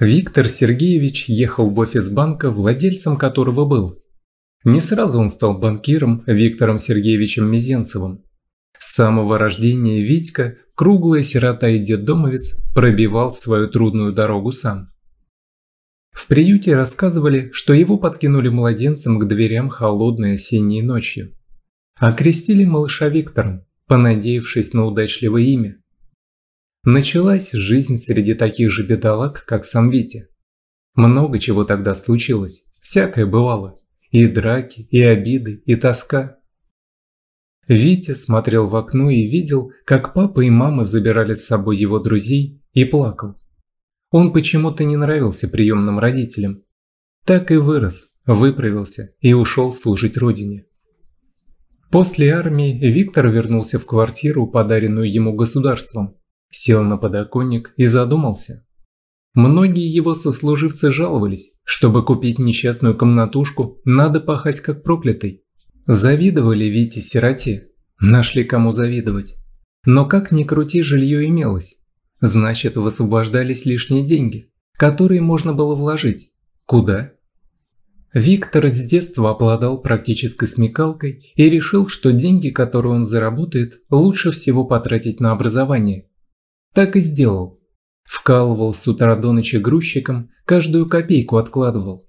Виктор Сергеевич ехал в офис банка, владельцем которого был. Не сразу он стал банкиром Виктором Сергеевичем Мизенцевым. С самого рождения Витька, круглая сирота и детдомовец, пробивал свою трудную дорогу сам. В приюте рассказывали, что его подкинули младенцем к дверям холодной осенней ночью. Окрестили малыша Виктором, понадеявшись на удачливое имя. Началась жизнь среди таких же бедолаг, как сам Витя. Много чего тогда случилось, всякое бывало. И драки, и обиды, и тоска. Витя смотрел в окно и видел, как папа и мама забирали с собой его друзей, и плакал. Он почему-то не нравился приемным родителям. Так и вырос, выправился и ушел служить родине. После армии Виктор вернулся в квартиру, подаренную ему государством сел на подоконник и задумался. Многие его сослуживцы жаловались, чтобы купить несчастную комнатушку, надо пахать как проклятый. Завидовали Вите сироте, нашли кому завидовать. Но как ни крути, жилье имелось. Значит, высвобождались лишние деньги, которые можно было вложить. Куда? Виктор с детства обладал практической смекалкой и решил, что деньги, которые он заработает, лучше всего потратить на образование. Так и сделал. Вкалывал с утра до ночи грузчиком, каждую копейку откладывал.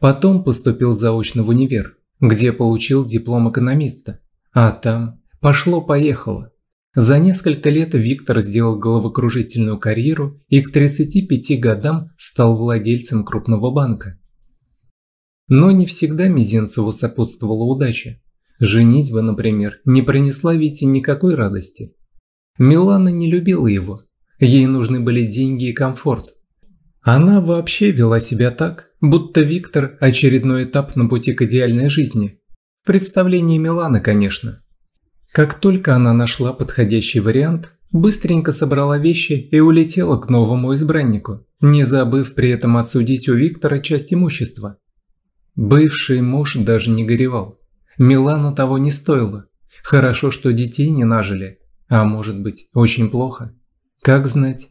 Потом поступил заочно в универ, где получил диплом экономиста. А там пошло-поехало. За несколько лет Виктор сделал головокружительную карьеру и к 35 годам стал владельцем крупного банка. Но не всегда мизенцеву сопутствовала удача. Женитьба, например, не принесла Вите никакой радости. Милана не любила его. Ей нужны были деньги и комфорт. Она вообще вела себя так, будто Виктор – очередной этап на пути к идеальной жизни. В представлении Милана, конечно. Как только она нашла подходящий вариант, быстренько собрала вещи и улетела к новому избраннику, не забыв при этом отсудить у Виктора часть имущества. Бывший муж даже не горевал. Милана того не стоило. Хорошо, что детей не нажили. А может быть, очень плохо? Как знать?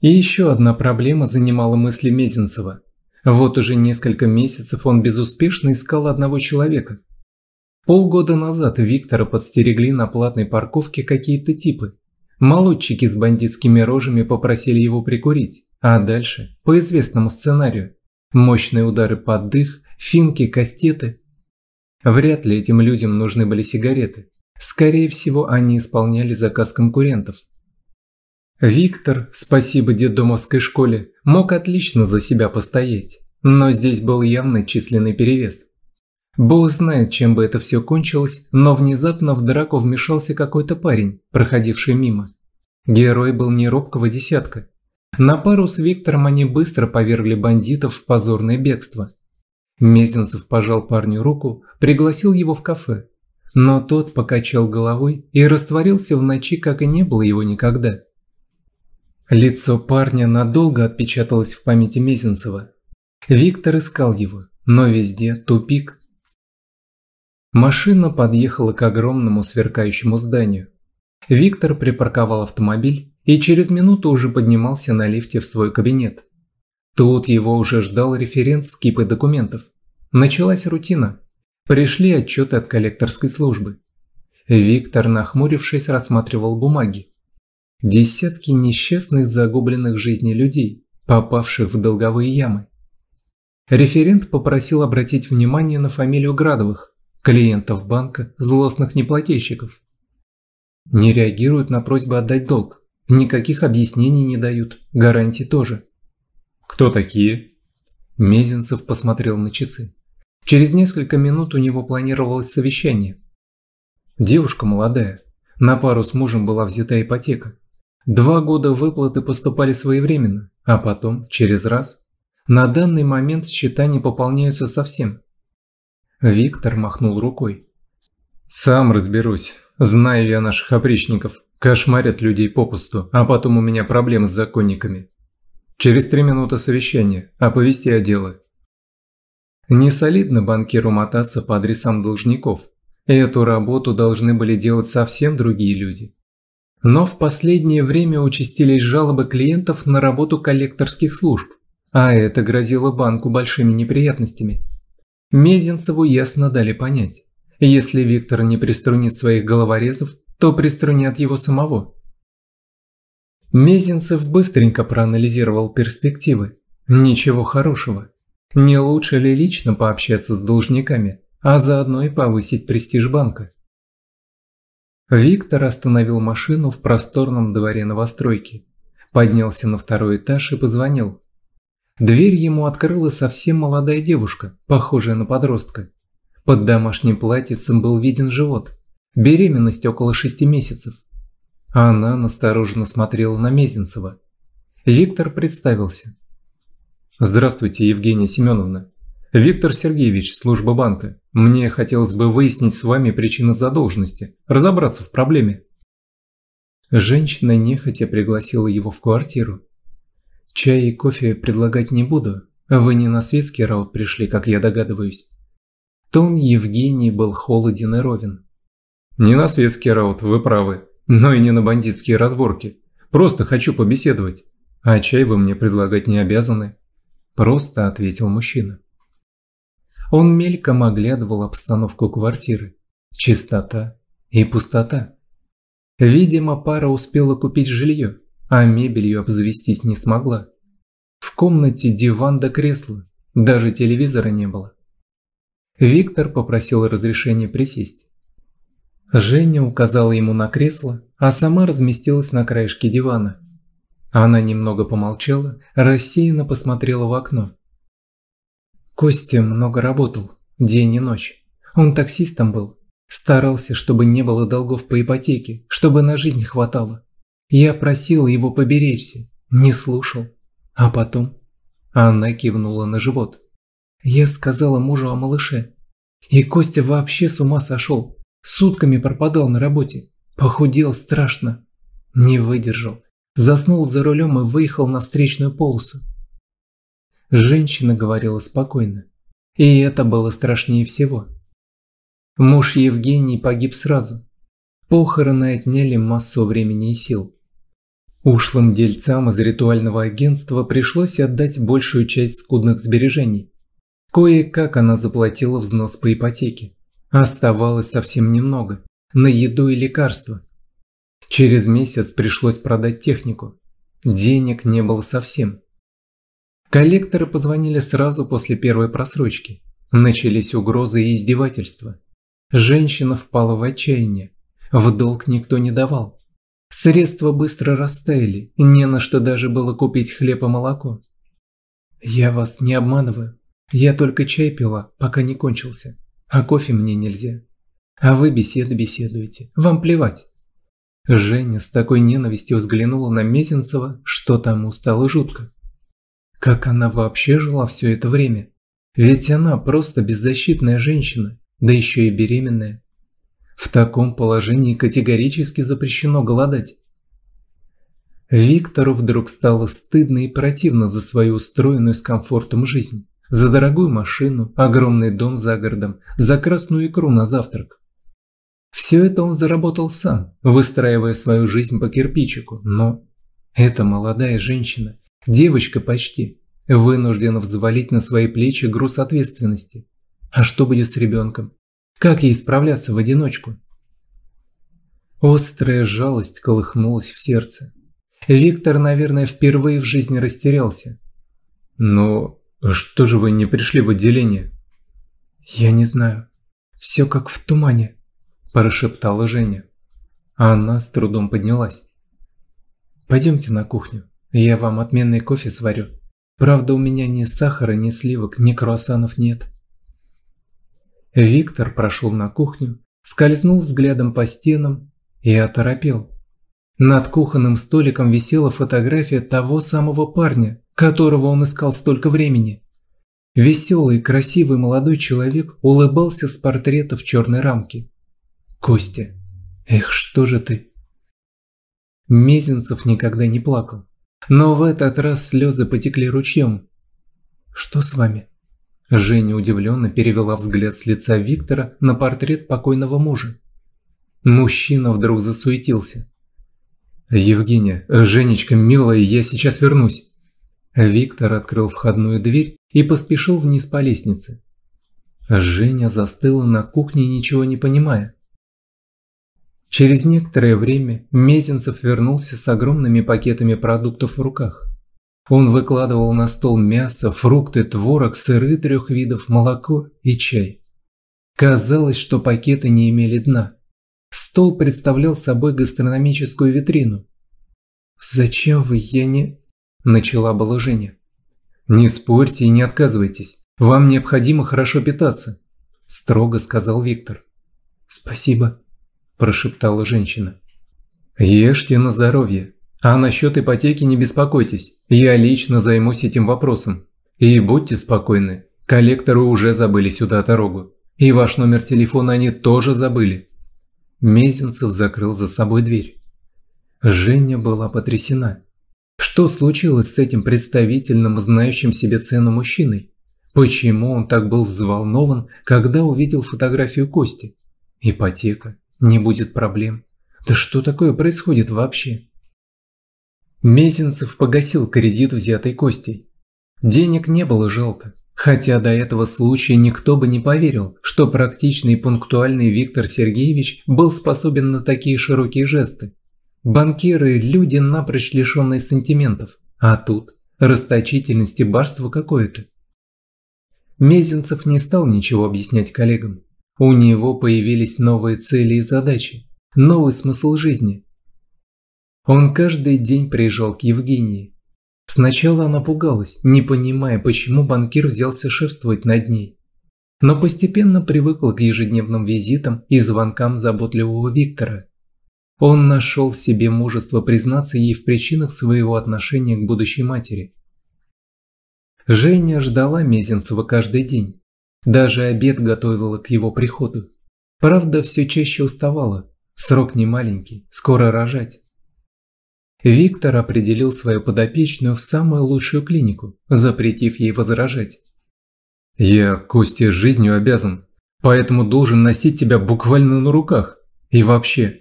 И еще одна проблема занимала мысли Мезенцева. Вот уже несколько месяцев он безуспешно искал одного человека. Полгода назад Виктора подстерегли на платной парковке какие-то типы. Молодчики с бандитскими рожами попросили его прикурить, а дальше, по известному сценарию, мощные удары под дых, финки, кастеты. Вряд ли этим людям нужны были сигареты. Скорее всего, они исполняли заказ конкурентов. Виктор, спасибо детдомовской школе, мог отлично за себя постоять, но здесь был явный численный перевес. Бог знает, чем бы это все кончилось, но внезапно в драку вмешался какой-то парень, проходивший мимо. Герой был не робкого десятка. На пару с Виктором они быстро повергли бандитов в позорное бегство. Мезенцев пожал парню руку, пригласил его в кафе. Но тот покачал головой и растворился в ночи, как и не было его никогда. Лицо парня надолго отпечаталось в памяти Мезенцева. Виктор искал его, но везде тупик. Машина подъехала к огромному сверкающему зданию. Виктор припарковал автомобиль и через минуту уже поднимался на лифте в свой кабинет. Тут его уже ждал референт с кипой документов. Началась рутина. Пришли отчеты от коллекторской службы. Виктор, нахмурившись, рассматривал бумаги. Десятки несчастных загубленных жизней людей, попавших в долговые ямы. Референт попросил обратить внимание на фамилию Градовых, клиентов банка, злостных неплательщиков. Не реагируют на просьбы отдать долг, никаких объяснений не дают, гарантий тоже. «Кто такие?» Мезенцев посмотрел на часы. Через несколько минут у него планировалось совещание. Девушка молодая, на пару с мужем была взята ипотека. Два года выплаты поступали своевременно, а потом через раз. На данный момент счета не пополняются совсем. Виктор махнул рукой. «Сам разберусь. Знаю я наших опричников. Кошмарят людей попусту, а потом у меня проблемы с законниками. Через три минуты совещания, Оповести о деле. Не солидно банкиру мотаться по адресам должников. Эту работу должны были делать совсем другие люди. Но в последнее время участились жалобы клиентов на работу коллекторских служб, а это грозило банку большими неприятностями. Мезенцеву ясно дали понять, если Виктор не приструнит своих головорезов, то приструнят его самого. Мезенцев быстренько проанализировал перспективы. Ничего хорошего. Не лучше ли лично пообщаться с должниками, а заодно и повысить престиж банка? Виктор остановил машину в просторном дворе новостройки, поднялся на второй этаж и позвонил. Дверь ему открыла совсем молодая девушка, похожая на подростка. Под домашним платьицем был виден живот, беременность около шести месяцев. Она настороженно смотрела на Мезенцева. Виктор представился – Здравствуйте, Евгения Семеновна. Виктор Сергеевич, служба банка. Мне хотелось бы выяснить с вами причину задолженности, разобраться в проблеме. Женщина нехотя пригласила его в квартиру. Чай и кофе предлагать не буду. Вы не на светский раут пришли, как я догадываюсь. Тон Евгений был холоден и ровен. Не на светский раут, вы правы, но и не на бандитские разборки. Просто хочу побеседовать. А чай вы мне предлагать не обязаны. Просто ответил мужчина. Он мельком оглядывал обстановку квартиры. Чистота и пустота. Видимо, пара успела купить жилье, а мебелью обзавестись не смогла. В комнате диван до да кресла, даже телевизора не было. Виктор попросил разрешения присесть. Женя указала ему на кресло, а сама разместилась на краешке дивана. Она немного помолчала, рассеянно посмотрела в окно. Костя много работал, день и ночь. Он таксистом был. Старался, чтобы не было долгов по ипотеке, чтобы на жизнь хватало. Я просил его поберечься, не слушал. А потом... Она кивнула на живот. Я сказала мужу о малыше. И Костя вообще с ума сошел. Сутками пропадал на работе. Похудел страшно. Не выдержал заснул за рулем и выехал на встречную полосу. Женщина говорила спокойно. И это было страшнее всего. Муж Евгений погиб сразу. Похороны отняли массу времени и сил. Ушлым дельцам из ритуального агентства пришлось отдать большую часть скудных сбережений. Кое-как она заплатила взнос по ипотеке. Оставалось совсем немного – на еду и лекарства – Через месяц пришлось продать технику. Денег не было совсем. Коллекторы позвонили сразу после первой просрочки. Начались угрозы и издевательства. Женщина впала в отчаяние. В долг никто не давал. Средства быстро растаяли, не на что даже было купить хлеб и молоко. «Я вас не обманываю. Я только чай пила, пока не кончился. А кофе мне нельзя. А вы беседы беседуете. Вам плевать». Женя с такой ненавистью взглянула на Мезенцева, что тому стало жутко. Как она вообще жила все это время? Ведь она просто беззащитная женщина, да еще и беременная. В таком положении категорически запрещено голодать. Виктору вдруг стало стыдно и противно за свою устроенную с комфортом жизнь, за дорогую машину, огромный дом за городом, за красную икру на завтрак. Все это он заработал сам, выстраивая свою жизнь по кирпичику, но эта молодая женщина, девочка почти, вынуждена взвалить на свои плечи груз ответственности. А что будет с ребенком? Как ей справляться в одиночку? Острая жалость колыхнулась в сердце. Виктор, наверное, впервые в жизни растерялся. «Но что же вы не пришли в отделение?» «Я не знаю. Все как в тумане», – прошептала Женя. а она с трудом поднялась. «Пойдемте на кухню. Я вам отменный кофе сварю. Правда, у меня ни сахара, ни сливок, ни круассанов нет». Виктор прошел на кухню, скользнул взглядом по стенам и оторопел. Над кухонным столиком висела фотография того самого парня, которого он искал столько времени. Веселый, красивый молодой человек улыбался с портрета в черной рамке. Костя, эх, что же ты? Мезенцев никогда не плакал, но в этот раз слезы потекли ручьем. Что с вами? Женя удивленно перевела взгляд с лица Виктора на портрет покойного мужа. Мужчина вдруг засуетился. «Евгения, Женечка, милая, я сейчас вернусь». Виктор открыл входную дверь и поспешил вниз по лестнице. Женя застыла на кухне, ничего не понимая. Через некоторое время Мезенцев вернулся с огромными пакетами продуктов в руках. Он выкладывал на стол мясо, фрукты, творог, сыры трех видов, молоко и чай. Казалось, что пакеты не имели дна. Стол представлял собой гастрономическую витрину. «Зачем вы, я не...» – начала была Женя. «Не спорьте и не отказывайтесь. Вам необходимо хорошо питаться», – строго сказал Виктор. «Спасибо», прошептала женщина. «Ешьте на здоровье. А насчет ипотеки не беспокойтесь, я лично займусь этим вопросом. И будьте спокойны, коллекторы уже забыли сюда дорогу. И ваш номер телефона они тоже забыли». Мезенцев закрыл за собой дверь. Женя была потрясена. Что случилось с этим представительным, знающим себе цену мужчиной? Почему он так был взволнован, когда увидел фотографию Кости? Ипотека. Не будет проблем. Да что такое происходит вообще? Мезенцев погасил кредит, взятый Костей. Денег не было жалко, хотя до этого случая никто бы не поверил, что практичный и пунктуальный Виктор Сергеевич был способен на такие широкие жесты. Банкиры – люди, напрочь лишенные сантиментов, а тут расточительность и барство какое-то. Мезенцев не стал ничего объяснять коллегам. У него появились новые цели и задачи, новый смысл жизни. Он каждый день приезжал к Евгении. Сначала она пугалась, не понимая, почему банкир взялся шефствовать над ней. Но постепенно привыкла к ежедневным визитам и звонкам заботливого Виктора. Он нашел в себе мужество признаться ей в причинах своего отношения к будущей матери. Женя ждала Мезенцева каждый день. Даже обед готовила к его приходу. Правда, все чаще уставала. Срок не маленький, скоро рожать. Виктор определил свою подопечную в самую лучшую клинику, запретив ей возражать. «Я Косте жизнью обязан, поэтому должен носить тебя буквально на руках. И вообще...»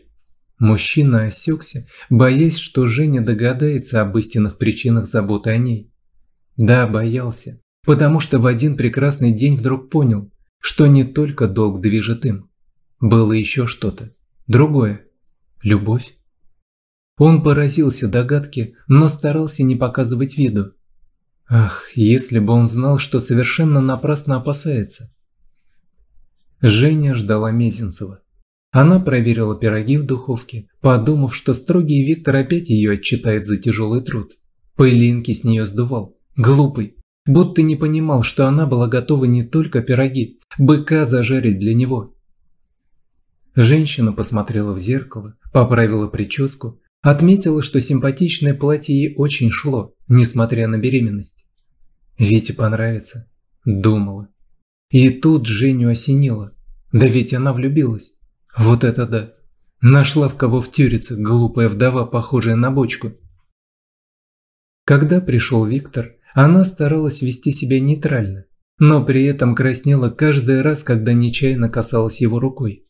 Мужчина осекся, боясь, что Женя догадается об истинных причинах заботы о ней. Да, боялся, Потому что в один прекрасный день вдруг понял, что не только долг движет им. Было еще что-то. Другое. Любовь. Он поразился догадке, но старался не показывать виду. Ах, если бы он знал, что совершенно напрасно опасается. Женя ждала Мезенцева. Она проверила пироги в духовке, подумав, что строгий Виктор опять ее отчитает за тяжелый труд. Пылинки с нее сдувал. Глупый, будто не понимал, что она была готова не только пироги, быка зажарить для него. Женщина посмотрела в зеркало, поправила прическу, отметила, что симпатичное платье ей очень шло, несмотря на беременность. «Вите понравится», – думала. И тут Женю осенило. Да ведь она влюбилась. Вот это да. Нашла в кого втюриться глупая вдова, похожая на бочку. Когда пришел Виктор, она старалась вести себя нейтрально, но при этом краснела каждый раз, когда нечаянно касалась его рукой.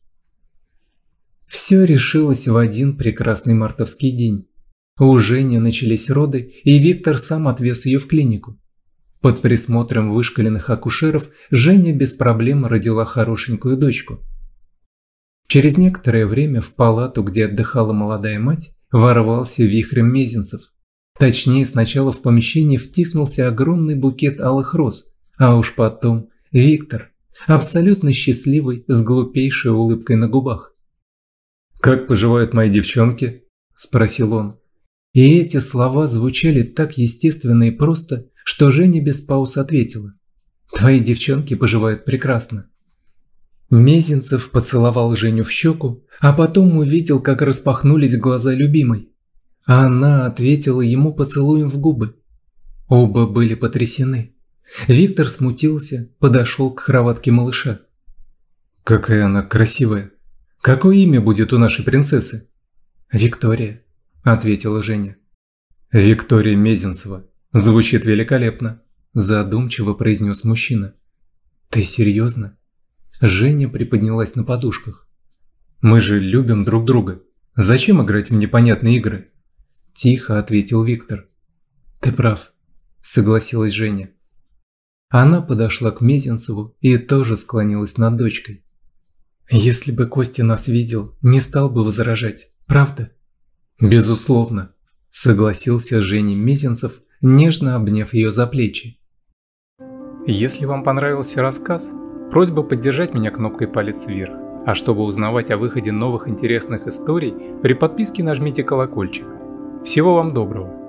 Все решилось в один прекрасный мартовский день. У Жени начались роды, и Виктор сам отвез ее в клинику. Под присмотром вышкаленных акушеров Женя без проблем родила хорошенькую дочку. Через некоторое время в палату, где отдыхала молодая мать, ворвался вихрем мезенцев. Точнее, сначала в помещении втиснулся огромный букет алых роз, а уж потом Виктор, абсолютно счастливый, с глупейшей улыбкой на губах. «Как поживают мои девчонки?» – спросил он. И эти слова звучали так естественно и просто, что Женя без пауз ответила. «Твои девчонки поживают прекрасно». Мезенцев поцеловал Женю в щеку, а потом увидел, как распахнулись глаза любимой она ответила ему поцелуем в губы. Оба были потрясены. Виктор смутился, подошел к кроватке малыша. «Какая она красивая! Какое имя будет у нашей принцессы?» «Виктория», – ответила Женя. «Виктория Мезенцева. Звучит великолепно», – задумчиво произнес мужчина. «Ты серьезно?» Женя приподнялась на подушках. «Мы же любим друг друга. Зачем играть в непонятные игры?» – тихо ответил Виктор. «Ты прав», – согласилась Женя. Она подошла к Мезенцеву и тоже склонилась над дочкой. «Если бы Костя нас видел, не стал бы возражать, правда?» «Безусловно», – согласился Женя Мезенцев, нежно обняв ее за плечи. Если вам понравился рассказ, просьба поддержать меня кнопкой «Палец вверх». А чтобы узнавать о выходе новых интересных историй, при подписке нажмите колокольчик. Всего вам доброго!